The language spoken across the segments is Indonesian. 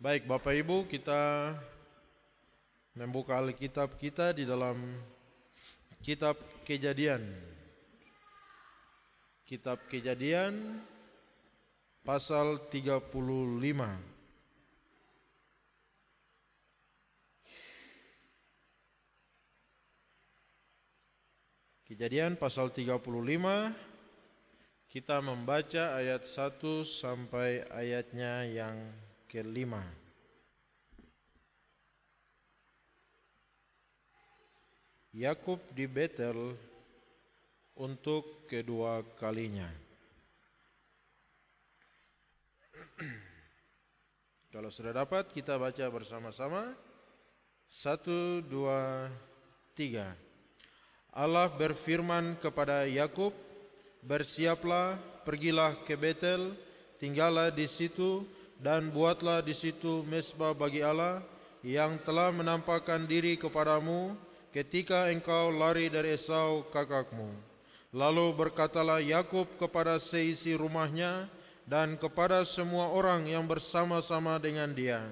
Baik Bapak Ibu kita membuka Alkitab kita di dalam kitab kejadian Kitab kejadian pasal 35 Kejadian pasal 35 kita membaca ayat 1 sampai ayatnya yang kelima. Yakub di Betel untuk kedua kalinya. Kalau sudah dapat kita baca bersama-sama. Satu, dua, tiga. Allah berfirman kepada Yakub, bersiaplah, pergilah ke Betel, tinggallah di situ, dan buatlah di situ mesbah bagi Allah yang telah menampakkan diri kepadamu ketika engkau lari dari Esau kakakmu. Lalu berkatalah Yakub kepada seisi rumahnya dan kepada semua orang yang bersama-sama dengan dia,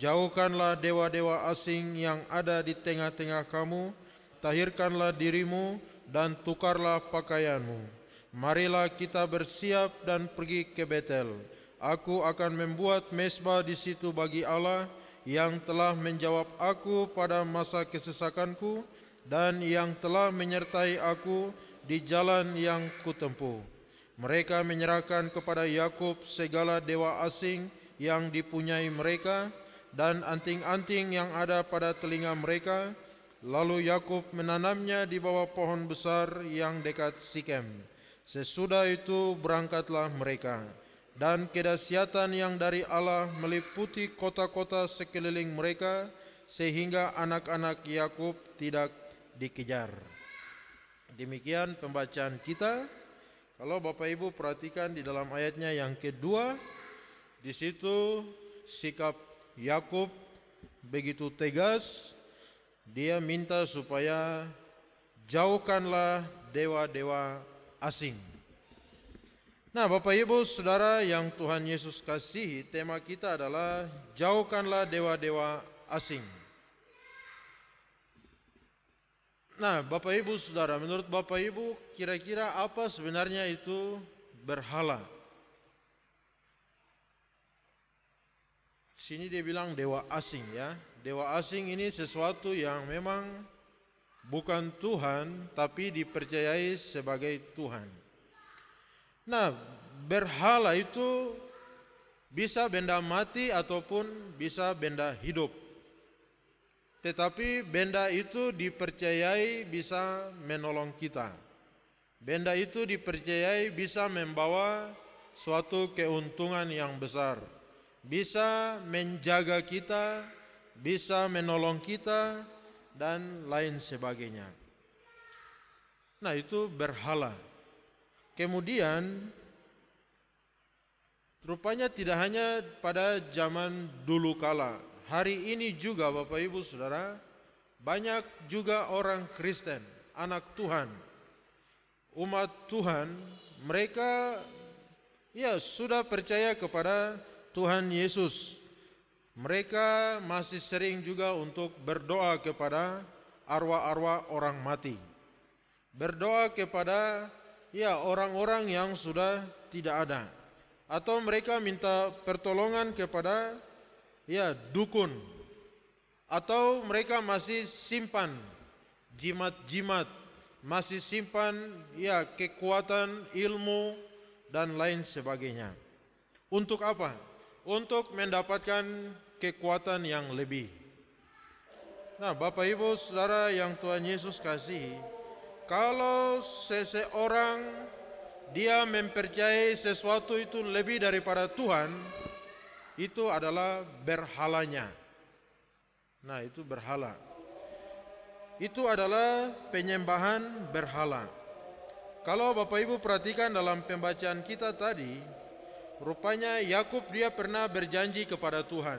jauhkanlah dewa-dewa asing yang ada di tengah-tengah kamu, tahirkanlah dirimu dan tukarlah pakaianmu. Marilah kita bersiap dan pergi ke Betel aku akan membuat mesbah di situ bagi Allah yang telah menjawab aku pada masa kesesakanku dan yang telah menyertai aku di jalan yang kutempuh. Mereka menyerahkan kepada Yakub segala dewa asing yang dipunyai mereka dan anting-anting yang ada pada telinga mereka. Lalu Yakub menanamnya di bawah pohon besar yang dekat Sikem. Sesudah itu berangkatlah mereka. dan kedahsyatan yang dari Allah meliputi kota-kota sekeliling mereka sehingga anak-anak Yakub tidak dikejar. Demikian pembacaan kita. Kalau Bapak Ibu perhatikan di dalam ayatnya yang kedua, di situ sikap Yakub begitu tegas, dia minta supaya jauhkanlah dewa-dewa asing. Nah, Bapak Ibu, Saudara yang Tuhan Yesus kasihi, tema kita adalah jauhkanlah dewa-dewa asing. Nah, Bapak Ibu, Saudara, menurut Bapak Ibu, kira-kira apa sebenarnya itu berhala? Sini dia bilang dewa asing ya. Dewa asing ini sesuatu yang memang bukan Tuhan tapi dipercayai sebagai Tuhan. Nah, berhala itu bisa benda mati ataupun bisa benda hidup. Tetapi benda itu dipercayai bisa menolong kita. Benda itu dipercayai bisa membawa suatu keuntungan yang besar. Bisa menjaga kita, bisa menolong kita dan lain sebagainya. Nah, itu berhala. Kemudian rupanya tidak hanya pada zaman dulu kala. Hari ini juga Bapak Ibu Saudara banyak juga orang Kristen, anak Tuhan, umat Tuhan, mereka ya sudah percaya kepada Tuhan Yesus. Mereka masih sering juga untuk berdoa kepada arwah-arwah orang mati. Berdoa kepada ya orang-orang yang sudah tidak ada atau mereka minta pertolongan kepada ya dukun atau mereka masih simpan jimat-jimat masih simpan ya kekuatan ilmu dan lain sebagainya untuk apa untuk mendapatkan kekuatan yang lebih nah Bapak Ibu Saudara yang Tuhan Yesus kasihi kalau seseorang dia mempercayai sesuatu itu lebih daripada Tuhan, itu adalah berhalanya. Nah, itu berhala. Itu adalah penyembahan berhala. Kalau Bapak Ibu perhatikan dalam pembacaan kita tadi, rupanya Yakub dia pernah berjanji kepada Tuhan.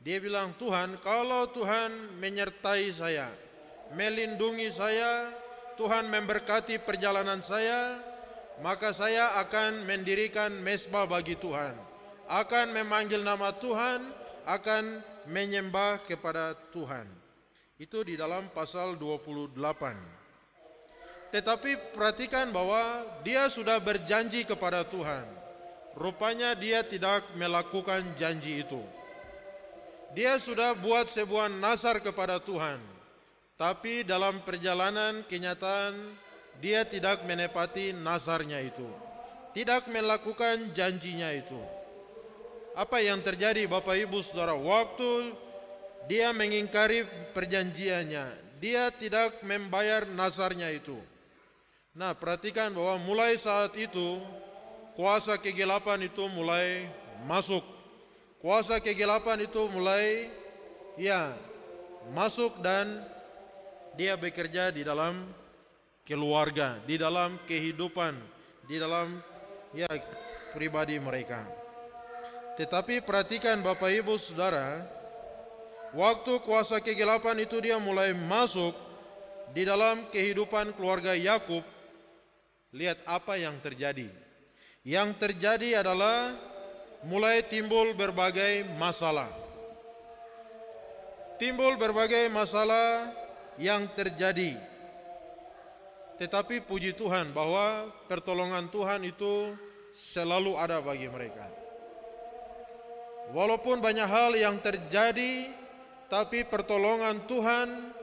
Dia bilang, "Tuhan, kalau Tuhan menyertai saya, melindungi saya, Tuhan memberkati perjalanan saya, maka saya akan mendirikan mesbah bagi Tuhan, akan memanggil nama Tuhan, akan menyembah kepada Tuhan. Itu di dalam pasal 28. Tetapi perhatikan bahwa dia sudah berjanji kepada Tuhan. Rupanya dia tidak melakukan janji itu. Dia sudah buat sebuah nasar kepada Tuhan tapi dalam perjalanan kenyataan dia tidak menepati nazarnya itu. Tidak melakukan janjinya itu. Apa yang terjadi Bapak Ibu Saudara? Waktu dia mengingkari perjanjiannya, dia tidak membayar nazarnya itu. Nah, perhatikan bahwa mulai saat itu kuasa kegelapan itu mulai masuk. Kuasa kegelapan itu mulai ya masuk dan dia bekerja di dalam keluarga, di dalam kehidupan, di dalam ya pribadi mereka. Tetapi perhatikan Bapak Ibu Saudara, waktu kuasa kegelapan itu dia mulai masuk di dalam kehidupan keluarga Yakub. Lihat apa yang terjadi. Yang terjadi adalah mulai timbul berbagai masalah. Timbul berbagai masalah yang terjadi. Tetapi puji Tuhan bahwa pertolongan Tuhan itu selalu ada bagi mereka. Walaupun banyak hal yang terjadi, tapi pertolongan Tuhan,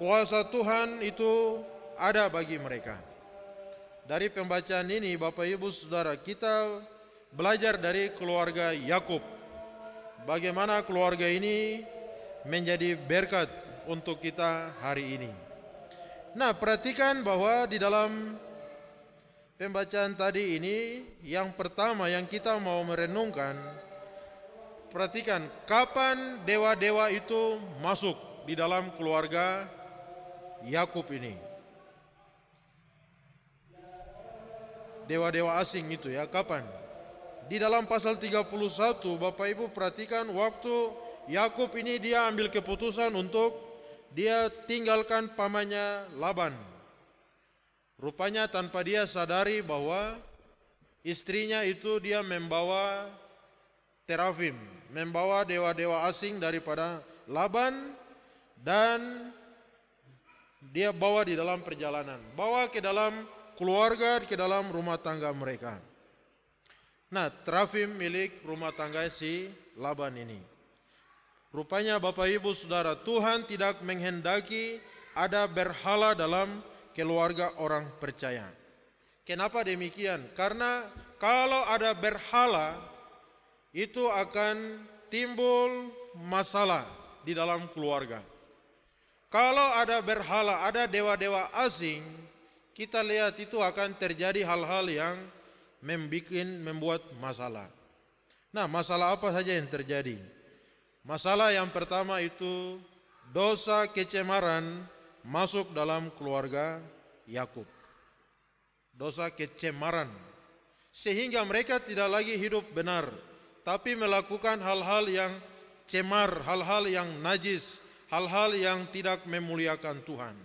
kuasa Tuhan itu ada bagi mereka. Dari pembacaan ini, Bapak Ibu Saudara, kita belajar dari keluarga Yakub. Bagaimana keluarga ini menjadi berkat untuk kita hari ini. Nah, perhatikan bahwa di dalam pembacaan tadi ini yang pertama yang kita mau merenungkan perhatikan kapan dewa-dewa itu masuk di dalam keluarga Yakub ini. Dewa-dewa asing itu ya, kapan? Di dalam pasal 31 Bapak Ibu perhatikan waktu Yakub ini dia ambil keputusan untuk dia tinggalkan pamannya Laban. Rupanya tanpa dia sadari bahwa istrinya itu dia membawa terafim, membawa dewa-dewa asing daripada Laban dan dia bawa di dalam perjalanan, bawa ke dalam keluarga, ke dalam rumah tangga mereka. Nah, terafim milik rumah tangga si Laban ini. Rupanya Bapak Ibu Saudara Tuhan tidak menghendaki ada berhala dalam keluarga orang percaya. Kenapa demikian? Karena kalau ada berhala itu akan timbul masalah di dalam keluarga. Kalau ada berhala, ada dewa-dewa asing, kita lihat itu akan terjadi hal-hal yang membuat masalah. Nah, masalah apa saja yang terjadi? Masalah yang pertama itu dosa kecemaran masuk dalam keluarga Yakub. Dosa kecemaran sehingga mereka tidak lagi hidup benar, tapi melakukan hal-hal yang cemar, hal-hal yang najis, hal-hal yang tidak memuliakan Tuhan.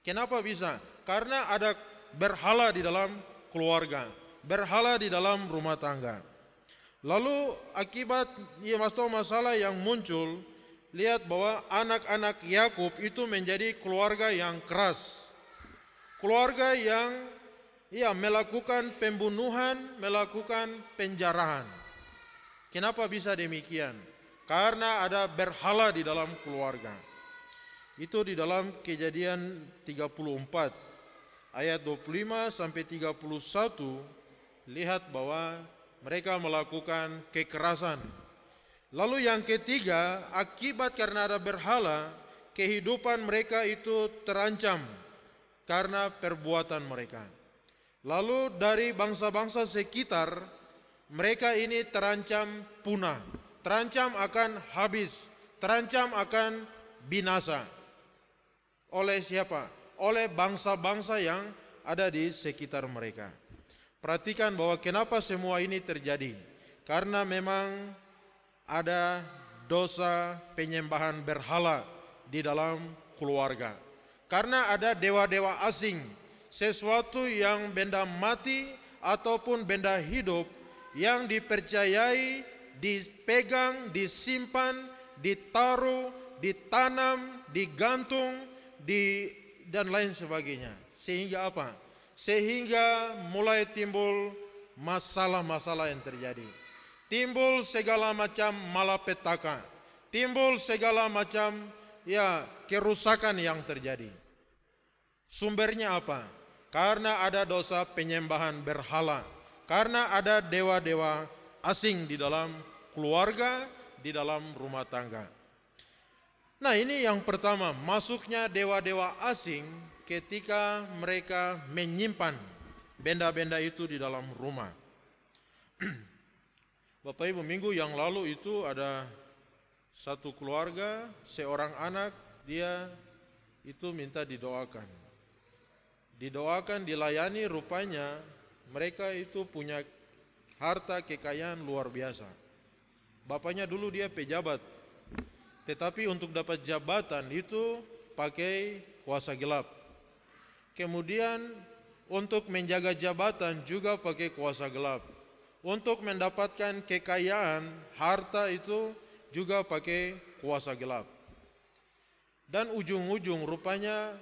Kenapa bisa? Karena ada berhala di dalam keluarga, berhala di dalam rumah tangga. Lalu akibat ya masalah yang muncul, lihat bahwa anak-anak Yakub itu menjadi keluarga yang keras. Keluarga yang ya melakukan pembunuhan, melakukan penjarahan. Kenapa bisa demikian? Karena ada berhala di dalam keluarga. Itu di dalam kejadian 34 ayat 25 sampai 31 lihat bahwa mereka melakukan kekerasan. Lalu yang ketiga, akibat karena ada berhala, kehidupan mereka itu terancam karena perbuatan mereka. Lalu dari bangsa-bangsa sekitar, mereka ini terancam punah, terancam akan habis, terancam akan binasa. Oleh siapa? Oleh bangsa-bangsa yang ada di sekitar mereka. Perhatikan bahwa kenapa semua ini terjadi. Karena memang ada dosa penyembahan berhala di dalam keluarga. Karena ada dewa-dewa asing, sesuatu yang benda mati ataupun benda hidup yang dipercayai, dipegang, disimpan, ditaruh, ditanam, digantung, di dan lain sebagainya. Sehingga apa? sehingga mulai timbul masalah-masalah yang terjadi. Timbul segala macam malapetaka, timbul segala macam ya kerusakan yang terjadi. Sumbernya apa? Karena ada dosa penyembahan berhala, karena ada dewa-dewa asing di dalam keluarga, di dalam rumah tangga. Nah, ini yang pertama, masuknya dewa-dewa asing ketika mereka menyimpan benda-benda itu di dalam rumah. Bapak Ibu minggu yang lalu itu ada satu keluarga, seorang anak, dia itu minta didoakan. Didoakan, dilayani rupanya mereka itu punya harta kekayaan luar biasa. Bapaknya dulu dia pejabat. Tetapi untuk dapat jabatan itu pakai kuasa gelap. Kemudian untuk menjaga jabatan juga pakai kuasa gelap. Untuk mendapatkan kekayaan, harta itu juga pakai kuasa gelap. Dan ujung-ujung rupanya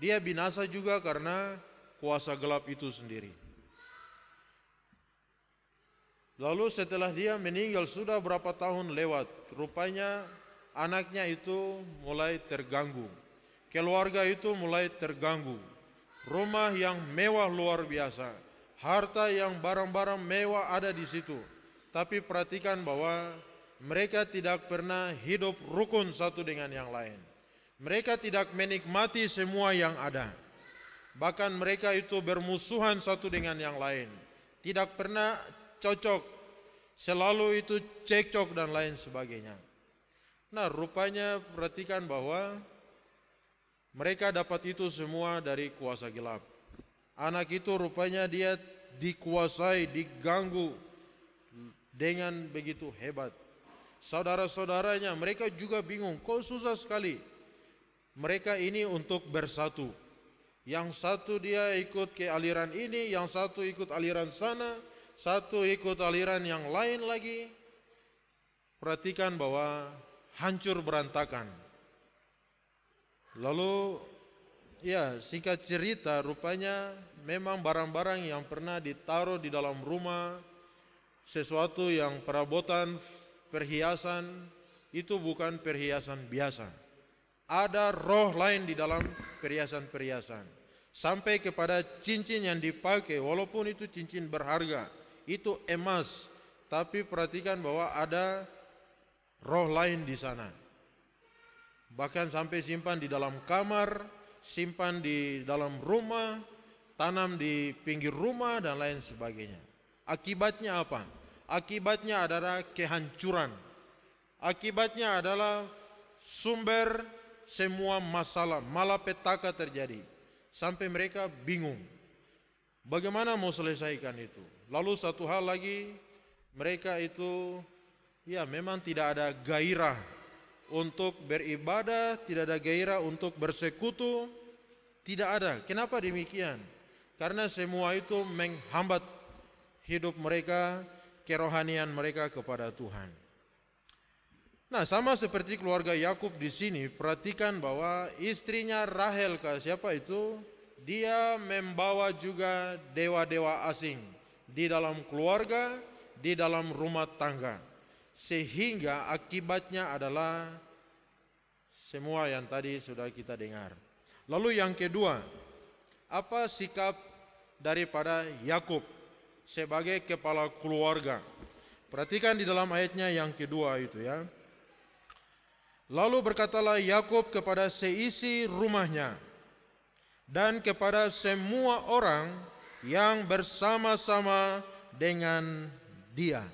dia binasa juga karena kuasa gelap itu sendiri. Lalu setelah dia meninggal sudah berapa tahun lewat, rupanya anaknya itu mulai terganggu keluarga itu mulai terganggu. Rumah yang mewah luar biasa, harta yang barang-barang mewah ada di situ. Tapi perhatikan bahwa mereka tidak pernah hidup rukun satu dengan yang lain. Mereka tidak menikmati semua yang ada. Bahkan mereka itu bermusuhan satu dengan yang lain. Tidak pernah cocok. Selalu itu cekcok dan lain sebagainya. Nah, rupanya perhatikan bahwa mereka dapat itu semua dari kuasa gelap. Anak itu rupanya dia dikuasai, diganggu dengan begitu hebat. Saudara-saudaranya mereka juga bingung, kok susah sekali. Mereka ini untuk bersatu. Yang satu dia ikut ke aliran ini, yang satu ikut aliran sana, satu ikut aliran yang lain lagi. Perhatikan bahwa hancur berantakan Lalu ya singkat cerita rupanya memang barang-barang yang pernah ditaruh di dalam rumah sesuatu yang perabotan perhiasan itu bukan perhiasan biasa. Ada roh lain di dalam perhiasan-perhiasan. Sampai kepada cincin yang dipakai walaupun itu cincin berharga, itu emas, tapi perhatikan bahwa ada roh lain di sana. Bahkan sampai simpan di dalam kamar, simpan di dalam rumah, tanam di pinggir rumah dan lain sebagainya. Akibatnya apa? Akibatnya adalah kehancuran. Akibatnya adalah sumber semua masalah, malapetaka terjadi. Sampai mereka bingung. Bagaimana mau selesaikan itu? Lalu satu hal lagi, mereka itu ya memang tidak ada gairah untuk beribadah, tidak ada gairah untuk bersekutu, tidak ada. Kenapa demikian? Karena semua itu menghambat hidup mereka, kerohanian mereka kepada Tuhan. Nah, sama seperti keluarga Yakub di sini, perhatikan bahwa istrinya Rahel siapa itu? Dia membawa juga dewa-dewa asing di dalam keluarga, di dalam rumah tangga sehingga akibatnya adalah semua yang tadi sudah kita dengar. Lalu yang kedua, apa sikap daripada Yakub sebagai kepala keluarga? Perhatikan di dalam ayatnya yang kedua itu ya. Lalu berkatalah Yakub kepada seisi rumahnya dan kepada semua orang yang bersama-sama dengan dia.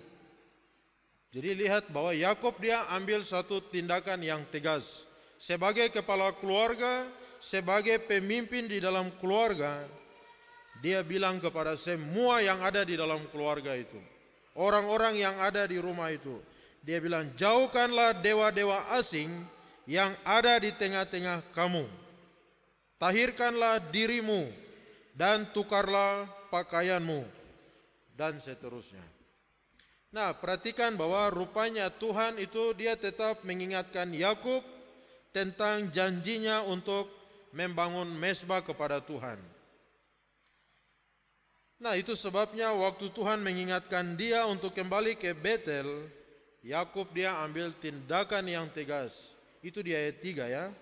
Jadi lihat bahwa Yakob dia ambil satu tindakan yang tegas. Sebagai kepala keluarga, sebagai pemimpin di dalam keluarga, dia bilang kepada semua yang ada di dalam keluarga itu, orang-orang yang ada di rumah itu, dia bilang, "Jauhkanlah dewa-dewa asing yang ada di tengah-tengah kamu. Tahirkanlah dirimu dan tukarlah pakaianmu." Dan seterusnya. Nah, perhatikan bahwa rupanya Tuhan itu dia tetap mengingatkan Yakub tentang janjinya untuk membangun mesbah kepada Tuhan. Nah, itu sebabnya waktu Tuhan mengingatkan dia untuk kembali ke Betel, Yakub dia ambil tindakan yang tegas. Itu di ayat 3 ya.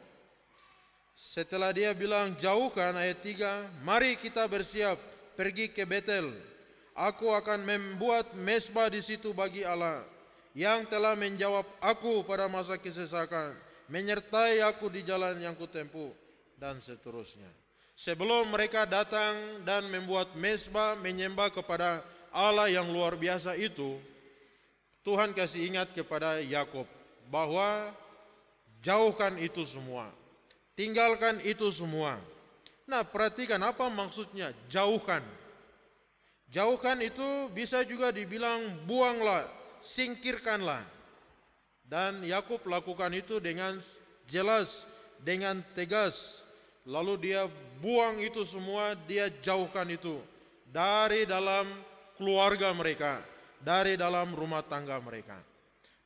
Setelah dia bilang jauhkan ayat 3, mari kita bersiap pergi ke Betel aku akan membuat mesbah di situ bagi Allah yang telah menjawab aku pada masa kesesakan, menyertai aku di jalan yang kutempuh dan seterusnya. Sebelum mereka datang dan membuat mesbah menyembah kepada Allah yang luar biasa itu, Tuhan kasih ingat kepada Yakub bahwa jauhkan itu semua, tinggalkan itu semua. Nah, perhatikan apa maksudnya jauhkan. Jauhkan itu bisa juga dibilang buanglah, singkirkanlah. Dan Yakub lakukan itu dengan jelas, dengan tegas. Lalu dia buang itu semua, dia jauhkan itu dari dalam keluarga mereka, dari dalam rumah tangga mereka.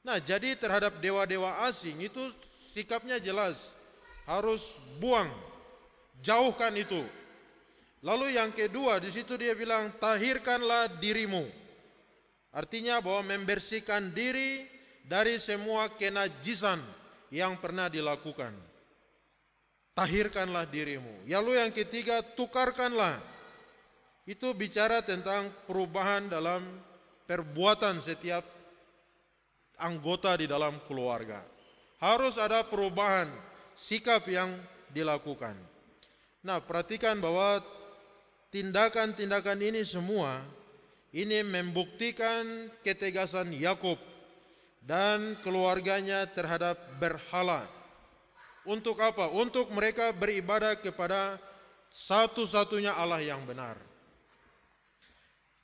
Nah, jadi terhadap dewa-dewa asing itu sikapnya jelas, harus buang, jauhkan itu Lalu yang kedua di situ dia bilang tahirkanlah dirimu. Artinya bahwa membersihkan diri dari semua kenajisan yang pernah dilakukan. Tahirkanlah dirimu. Lalu yang ketiga tukarkanlah. Itu bicara tentang perubahan dalam perbuatan setiap anggota di dalam keluarga. Harus ada perubahan sikap yang dilakukan. Nah, perhatikan bahwa tindakan-tindakan ini semua ini membuktikan ketegasan Yakub dan keluarganya terhadap berhala. Untuk apa? Untuk mereka beribadah kepada satu-satunya Allah yang benar.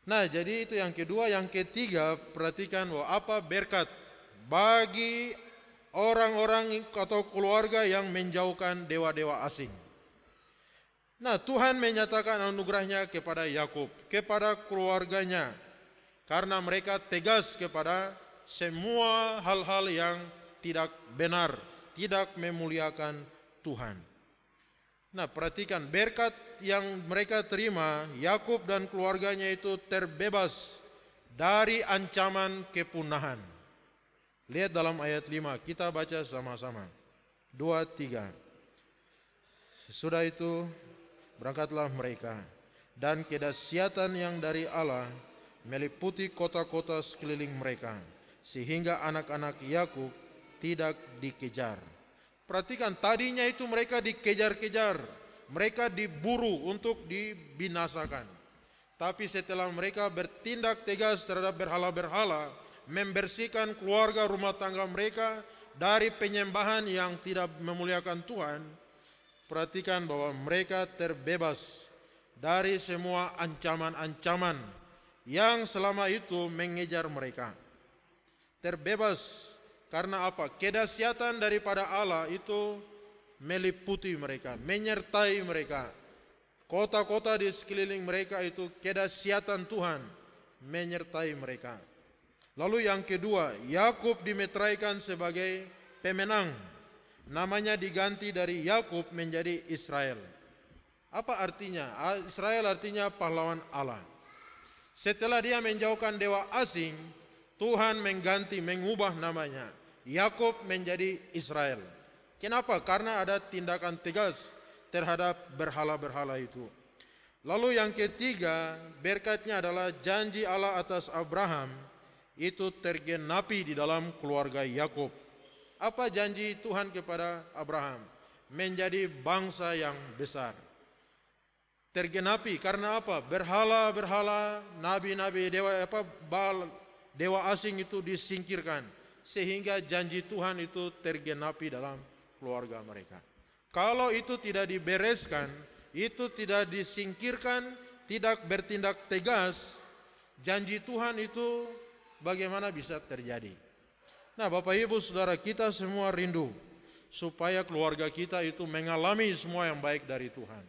Nah, jadi itu yang kedua, yang ketiga perhatikan bahwa apa berkat bagi orang-orang atau keluarga yang menjauhkan dewa-dewa asing. Nah, Tuhan menyatakan anugerahnya kepada Yakub, kepada keluarganya, karena mereka tegas kepada semua hal-hal yang tidak benar, tidak memuliakan Tuhan. Nah, perhatikan berkat yang mereka terima, Yakub dan keluarganya itu terbebas dari ancaman kepunahan. Lihat dalam ayat 5, kita baca sama-sama. 2 3. Sudah itu berangkatlah mereka dan kedasyatan yang dari Allah meliputi kota-kota sekeliling mereka sehingga anak-anak Yakub tidak dikejar. Perhatikan tadinya itu mereka dikejar-kejar, mereka diburu untuk dibinasakan. Tapi setelah mereka bertindak tegas terhadap berhala-berhala, membersihkan keluarga rumah tangga mereka dari penyembahan yang tidak memuliakan Tuhan, perhatikan bahwa mereka terbebas dari semua ancaman-ancaman yang selama itu mengejar mereka. Terbebas karena apa? Kedasiatan daripada Allah itu meliputi mereka, menyertai mereka. Kota-kota di sekeliling mereka itu kedasiatan Tuhan menyertai mereka. Lalu yang kedua, Yakub dimetraikan sebagai pemenang namanya diganti dari Yakub menjadi Israel. Apa artinya? Israel artinya pahlawan Allah. Setelah dia menjauhkan dewa asing, Tuhan mengganti, mengubah namanya. Yakub menjadi Israel. Kenapa? Karena ada tindakan tegas terhadap berhala-berhala itu. Lalu yang ketiga, berkatnya adalah janji Allah atas Abraham itu tergenapi di dalam keluarga Yakub. Apa janji Tuhan kepada Abraham? Menjadi bangsa yang besar. Tergenapi karena apa? Berhala-berhala, nabi-nabi, dewa apa Baal, dewa asing itu disingkirkan sehingga janji Tuhan itu tergenapi dalam keluarga mereka. Kalau itu tidak dibereskan, itu tidak disingkirkan, tidak bertindak tegas, janji Tuhan itu bagaimana bisa terjadi? Nah, Bapak Ibu Saudara kita semua rindu supaya keluarga kita itu mengalami semua yang baik dari Tuhan.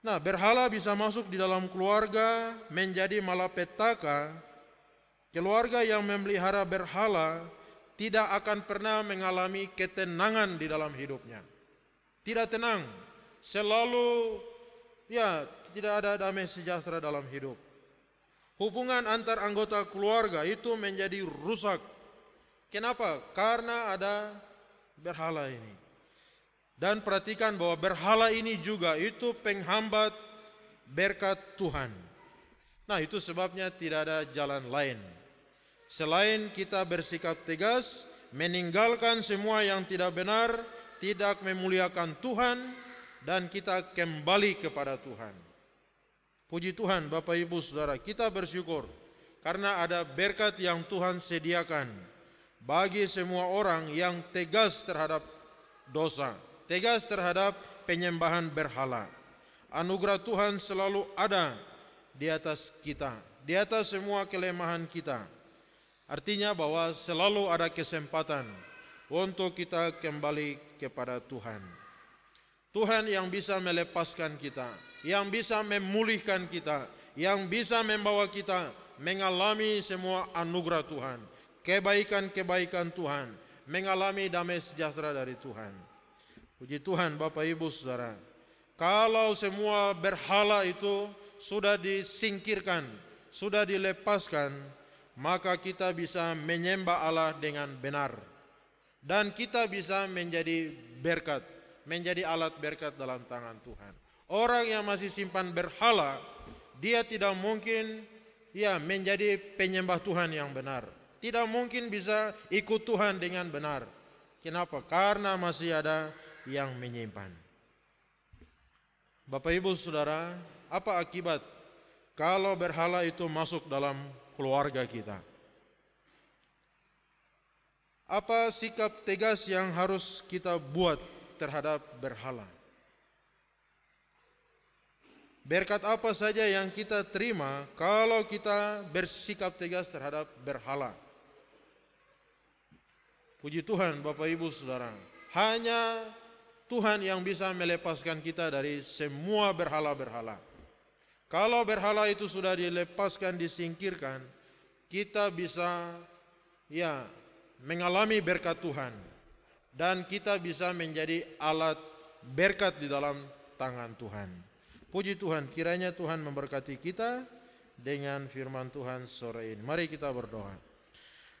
Nah, berhala bisa masuk di dalam keluarga menjadi malapetaka. Keluarga yang memelihara berhala tidak akan pernah mengalami ketenangan di dalam hidupnya. Tidak tenang, selalu ya tidak ada damai sejahtera dalam hidup. Hubungan antar anggota keluarga itu menjadi rusak. Kenapa? Karena ada berhala ini. Dan perhatikan bahwa berhala ini juga itu penghambat berkat Tuhan. Nah, itu sebabnya tidak ada jalan lain. Selain kita bersikap tegas, meninggalkan semua yang tidak benar, tidak memuliakan Tuhan, dan kita kembali kepada Tuhan. Puji Tuhan Bapak Ibu Saudara, kita bersyukur karena ada berkat yang Tuhan sediakan bagi semua orang yang tegas terhadap dosa, tegas terhadap penyembahan berhala. Anugerah Tuhan selalu ada di atas kita, di atas semua kelemahan kita. Artinya bahwa selalu ada kesempatan untuk kita kembali kepada Tuhan. Tuhan yang bisa melepaskan kita yang bisa memulihkan kita, yang bisa membawa kita mengalami semua anugerah Tuhan, kebaikan-kebaikan Tuhan, mengalami damai sejahtera dari Tuhan. Puji Tuhan Bapak Ibu Saudara. Kalau semua berhala itu sudah disingkirkan, sudah dilepaskan, maka kita bisa menyembah Allah dengan benar. Dan kita bisa menjadi berkat, menjadi alat berkat dalam tangan Tuhan. Orang yang masih simpan berhala, dia tidak mungkin ya menjadi penyembah Tuhan yang benar. Tidak mungkin bisa ikut Tuhan dengan benar. Kenapa? Karena masih ada yang menyimpan. Bapak Ibu Saudara, apa akibat kalau berhala itu masuk dalam keluarga kita? Apa sikap tegas yang harus kita buat terhadap berhala? Berkat apa saja yang kita terima kalau kita bersikap tegas terhadap berhala. Puji Tuhan Bapak Ibu Saudara. Hanya Tuhan yang bisa melepaskan kita dari semua berhala-berhala. Kalau berhala itu sudah dilepaskan, disingkirkan, kita bisa ya mengalami berkat Tuhan dan kita bisa menjadi alat berkat di dalam tangan Tuhan. Puji Tuhan, kiranya Tuhan memberkati kita dengan firman Tuhan sore ini. Mari kita berdoa.